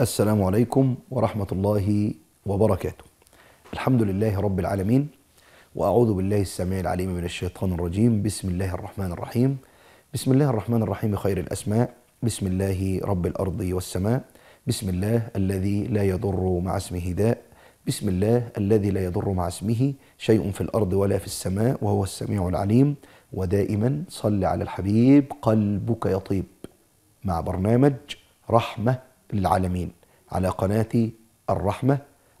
السلام عليكم ورحمة الله وبركاته. الحمد لله رب العالمين وأعوذ بالله السميع العليم من الشيطان الرجيم بسم الله الرحمن الرحيم. بسم الله الرحمن الرحيم خير الأسماء بسم الله رب الأرض والسماء بسم الله الذي لا يضر مع اسمه داء بسم الله الذي لا يضر مع اسمه شيء في الأرض ولا في السماء وهو السميع العليم ودائما صل على الحبيب قلبك يطيب مع برنامج رحمه للعالمين على قناة الرحمة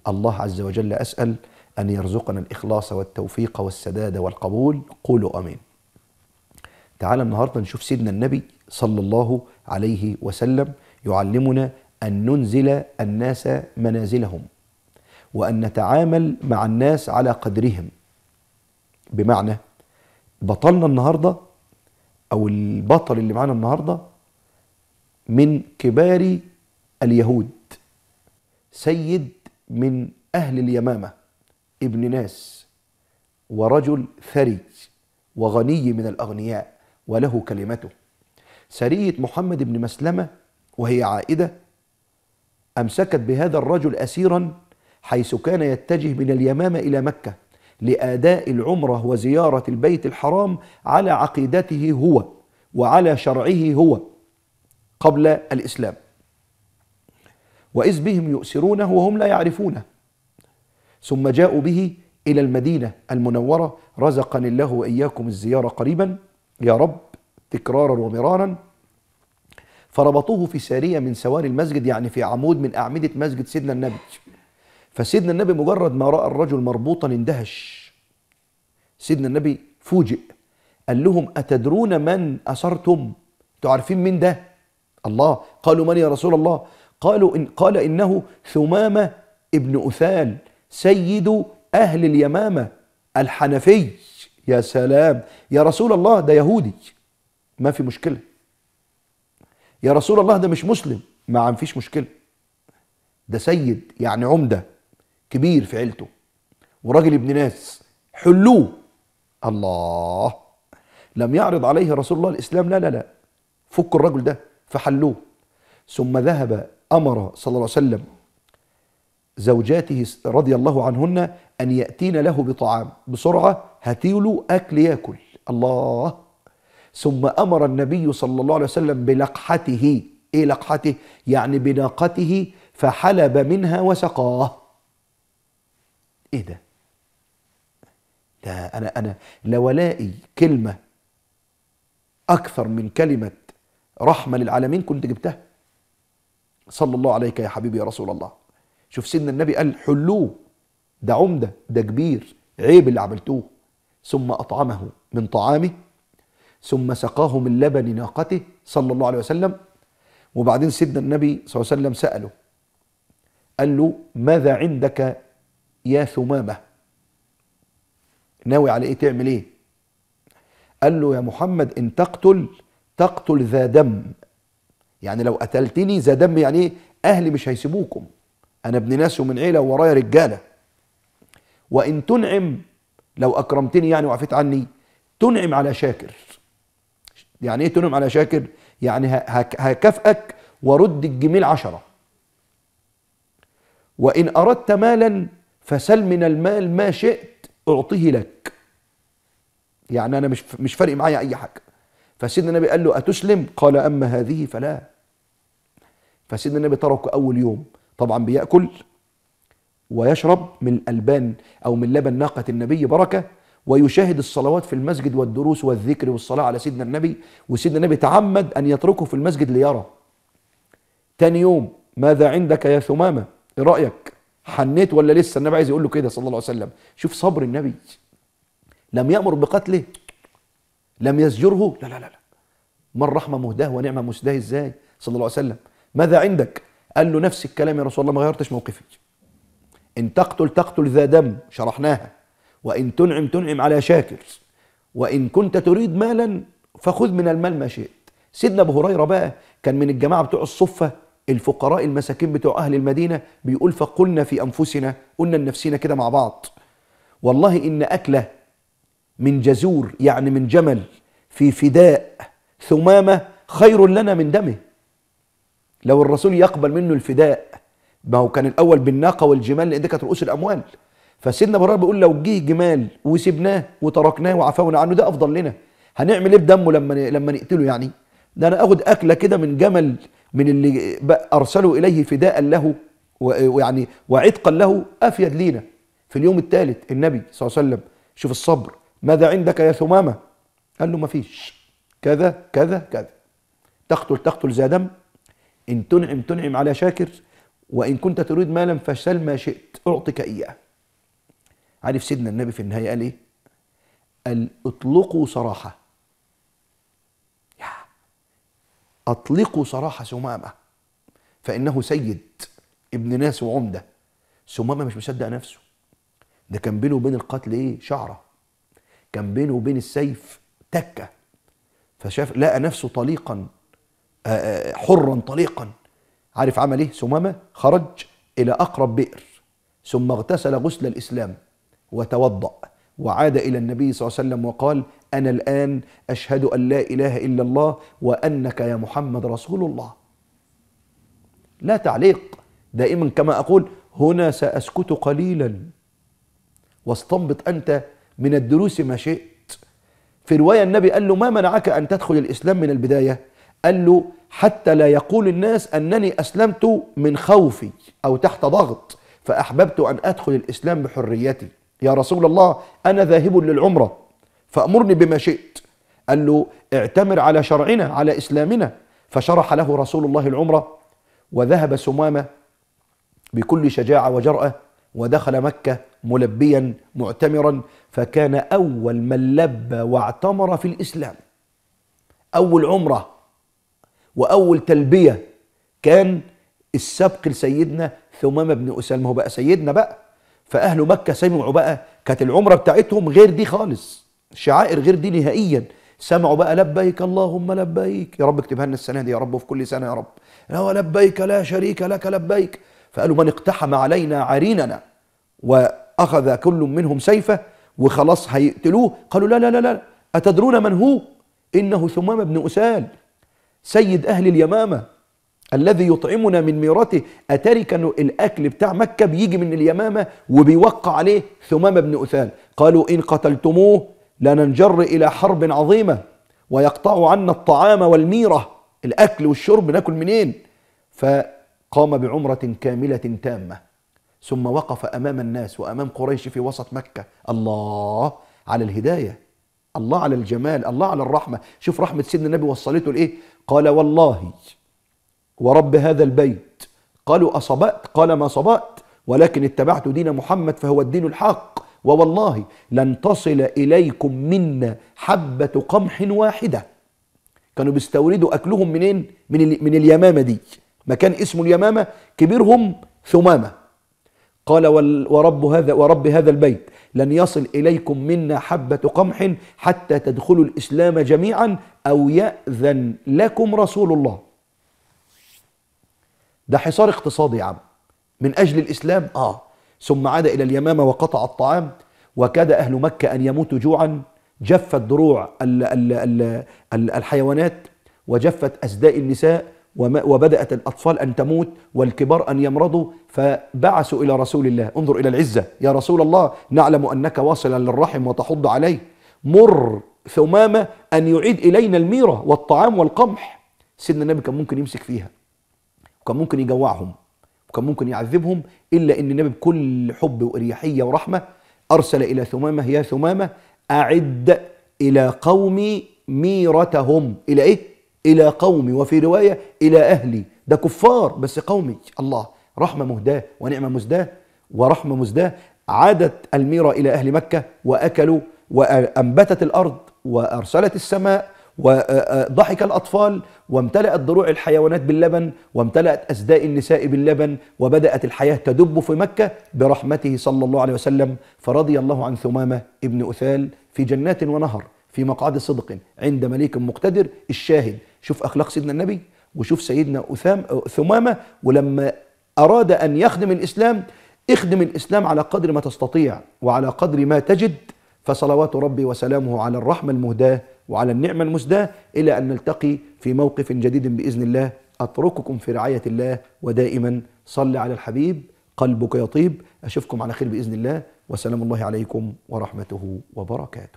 الله عز وجل أسأل أن يرزقنا الإخلاص والتوفيق والسداد والقبول قولوا أمين تعال النهاردة نشوف سيدنا النبي صلى الله عليه وسلم يعلمنا أن ننزل الناس منازلهم وأن نتعامل مع الناس على قدرهم بمعنى بطلنا النهاردة أو البطل اللي معانا النهاردة من كبار اليهود سيد من أهل اليمامة ابن ناس ورجل ثري وغني من الأغنياء وله كلمته سرية محمد بن مسلمة وهي عائدة أمسكت بهذا الرجل أسيرا حيث كان يتجه من اليمامة إلى مكة لأداء العمرة وزيارة البيت الحرام على عقيدته هو وعلى شرعه هو قبل الإسلام وإذ بهم يؤسرونه وهم لا يعرفونه ثم جاءوا به إلى المدينة المنورة رزقني الله وإياكم الزيارة قريبا يا رب تكرارا ومرارا فربطوه في سارية من سواري المسجد يعني في عمود من أعمدة مسجد سيدنا النبي فسيدنا النبي مجرد ما رأى الرجل مربوطا اندهش سيدنا النبي فوجئ قال لهم أتدرون من أسرتم؟ تعرفين عارفين مين ده؟ الله قالوا من يا رسول الله؟ قالوا إن قال إنه ثمامة ابن أثال سيد أهل اليمامة الحنفي يا سلام يا رسول الله ده يهودي ما في مشكلة يا رسول الله ده مش مسلم ما فيش مشكلة ده سيد يعني عمدة كبير في عيلته وراجل ابن ناس حلوه الله لم يعرض عليه رسول الله الإسلام لا لا لا فكوا الرجل ده فحلوه ثم ذهب امر صلى الله عليه وسلم زوجاته رضي الله عنهن ان ياتين له بطعام بسرعه هاتيله اكل ياكل الله ثم امر النبي صلى الله عليه وسلم بلقحته ايه لقحته يعني بناقته فحلب منها وسقاه ايه ده لا انا انا الاقي كلمه اكثر من كلمه رحمه للعالمين كنت جبتها صلى الله عليك يا حبيبي يا رسول الله شوف سيدنا النبي قال حلوه ده عمده ده كبير عيب اللي عملتوه ثم أطعمه من طعامه ثم سقاه من لبن ناقته صلى الله عليه وسلم وبعدين سيدنا النبي صلى الله عليه وسلم سأله قال له ماذا عندك يا ثمامة ناوي على ايه تعمل ايه قال له يا محمد ان تقتل تقتل ذا دم يعني لو قتلتني ذا دم يعني ايه اهلي مش هيسيبوكم انا ابن ناس ومن عيله ورايا رجاله وان تنعم لو اكرمتني يعني وعفيت عني تنعم على شاكر يعني ايه تنعم على شاكر يعني هكافئك ورد الجميل عشرة وإن أردت مالا فسل من المال ما شئت أعطيه لك يعني أنا مش مش فارق معايا أي حاجة فسيدنا النبي قال له أتسلم قال أما هذه فلا فسيدنا النبي تركه أول يوم طبعا بيأكل ويشرب من الألبان أو من لبن ناقة النبي بركة ويشاهد الصلوات في المسجد والدروس والذكر والصلاة على سيدنا النبي وسيدنا النبي تعمد أن يتركه في المسجد ليرى تاني يوم ماذا عندك يا ثمامة إيه رأيك حنيت ولا لسه النبي عايز يقول له كده صلى الله عليه وسلم شوف صبر النبي لم يأمر بقتله لم يزجره لا لا لا ما الرحمه مهداه ونعمه مسداه ازاي صلى الله عليه وسلم ماذا عندك قال له نفس الكلام يا رسول الله ما غيرتش موقفي ان تقتل تقتل ذا دم شرحناها وان تنعم تنعم على شاكر وان كنت تريد مالا فخذ من المال ما شئت سيدنا ابو هريره بقى كان من الجماعه بتوع الصفه الفقراء المساكين بتوع اهل المدينه بيقول فقلنا في انفسنا قلنا لنفسنا كده مع بعض والله ان اكله من جزور يعني من جمل في فداء ثمامة خير لنا من دمه لو الرسول يقبل منه الفداء ما هو كان الأول بالناقة والجمال لأن دي كانت رؤوس الأموال فسيدنا برار بيقول لو جه جمال وسبناه وتركناه وعفونا عنه ده أفضل لنا هنعمل إيه بدمه لما لما نقتله يعني ده أنا آخد أكلة كده من جمل من اللي أرسلوا إليه فداء له ويعني وعتقا له أفيد لينا في اليوم الثالث النبي صلى الله عليه وسلم شوف الصبر ماذا عندك يا ثمامة قال له ما فيش كذا كذا كذا تقتل تقتل ذا دم إن تنعم تنعم على شاكر وإن كنت تريد مالا فسل ما شئت أعطك إياه عارف سيدنا النبي في النهاية قال إيه قال اطلقوا سراحة يا اطلقوا سراحة سمامة فإنه سيد ابن ناس وعمدة سمامة مش مصدق نفسه ده كان بينه وبين القتل إيه شعرة كان بينه وبين السيف تكه فشاف لقى نفسه طليقا آه، آه، حرا طليقا عارف عمل ايه سمامه خرج الى اقرب بئر ثم اغتسل غسل الاسلام وتوضا وعاد الى النبي صلى الله عليه وسلم وقال انا الان اشهد ان لا اله الا الله وانك يا محمد رسول الله لا تعليق دائما كما اقول هنا ساسكت قليلا واستنبط انت من الدروس ما شئت في رواية النبي قال له ما منعك أن تدخل الإسلام من البداية قال له حتى لا يقول الناس أنني أسلمت من خوفي أو تحت ضغط فأحببت أن أدخل الإسلام بحريتي يا رسول الله أنا ذاهب للعمرة فأمرني بما شئت قال له اعتمر على شرعنا على إسلامنا فشرح له رسول الله العمرة وذهب سمامة بكل شجاعة وجرأة ودخل مكة ملبيا معتمرا فكان أول من لبى واعتمر في الإسلام أول عمرة وأول تلبية كان السبق لسيدنا ثمامة بن أسامة هو بقى سيدنا بقى فأهل مكة سمعوا بقى كانت العمرة بتاعتهم غير دي خالص شعائر غير دي نهائيا سمعوا بقى لبيك اللهم لبيك يا رب اكتبها لنا السنة دي يا رب وفي كل سنة يا رب لبيك لا شريك لك لبيك فقالوا من اقتحم علينا عريننا وأخذ كل منهم سيفه وخلاص هيقتلوه قالوا لا لا لا لا أتدرون من هو إنه ثمام بن أسال سيد أهل اليمامة الذي يطعمنا من ميراته أترك أنه الأكل بتاع مكة بيجي من اليمامة وبيوقع عليه ثمام بن اسال قالوا إن قتلتموه لننجر إلى حرب عظيمة ويقطع عنا الطعام والميرة الأكل والشرب ناكل منين ف قام بعمرة كاملة تامة ثم وقف أمام الناس وأمام قريش في وسط مكة الله على الهداية الله على الجمال الله على الرحمة شوف رحمة سيدنا النبي وصلته لإيه قال والله ورب هذا البيت قالوا أصبأت قال ما صبأت ولكن اتبعت دين محمد فهو الدين الحق ووالله لن تصل إليكم منا حبة قمح واحدة كانوا بيستوردوا أكلهم منين؟ من, من اليمامة دي مكان اسمه اليمامة كبيرهم ثمامة قال ورب هذا ورب هذا البيت لن يصل إليكم منا حبة قمح حتى تدخلوا الإسلام جميعا أو يأذن لكم رسول الله ده حصار اقتصادي يا عم من أجل الإسلام آه ثم عاد إلى اليمامة وقطع الطعام وكاد أهل مكة أن يموتوا جوعا جفت دروع الحيوانات وجفت أسداء النساء وبدأت الأطفال أن تموت والكبار أن يمرضوا فبعثوا إلى رسول الله انظر إلى العزة يا رسول الله نعلم أنك واصلا للرحم وتحض عليه مر ثمامة أن يعيد إلينا الميرة والطعام والقمح سيدنا النبي كان ممكن يمسك فيها وكان ممكن يجوعهم وكان ممكن يعذبهم إلا أن النبي بكل حب وإريحية ورحمة أرسل إلى ثمامة يا ثمامة أعد إلى قومي ميرتهم إلى إيه؟ إلى قومي وفي رواية إلى أهلي ده كفار بس قومي الله رحمة مهداة ونعمة مزداة ورحمة مزداة عادت الميرة إلى أهل مكة وأكلوا وأنبتت الأرض وأرسلت السماء وضحك الأطفال وامتلأت ضروع الحيوانات باللبن وامتلأت أسداء النساء باللبن وبدأت الحياة تدب في مكة برحمته صلى الله عليه وسلم فرضي الله عن ثمامة ابن أثال في جنات ونهر في مقعد صدق عند مليك مقتدر الشاهد شوف أخلاق سيدنا النبي وشوف سيدنا أثام ثمامة ولما أراد أن يخدم الإسلام اخدم الإسلام على قدر ما تستطيع وعلى قدر ما تجد فصلوات ربي وسلامه على الرحمة المهداة وعلى النعمة المسداة إلى أن نلتقي في موقف جديد بإذن الله أترككم في رعاية الله ودائما صل على الحبيب قلبك يطيب أشوفكم على خير بإذن الله وسلام الله عليكم ورحمته وبركاته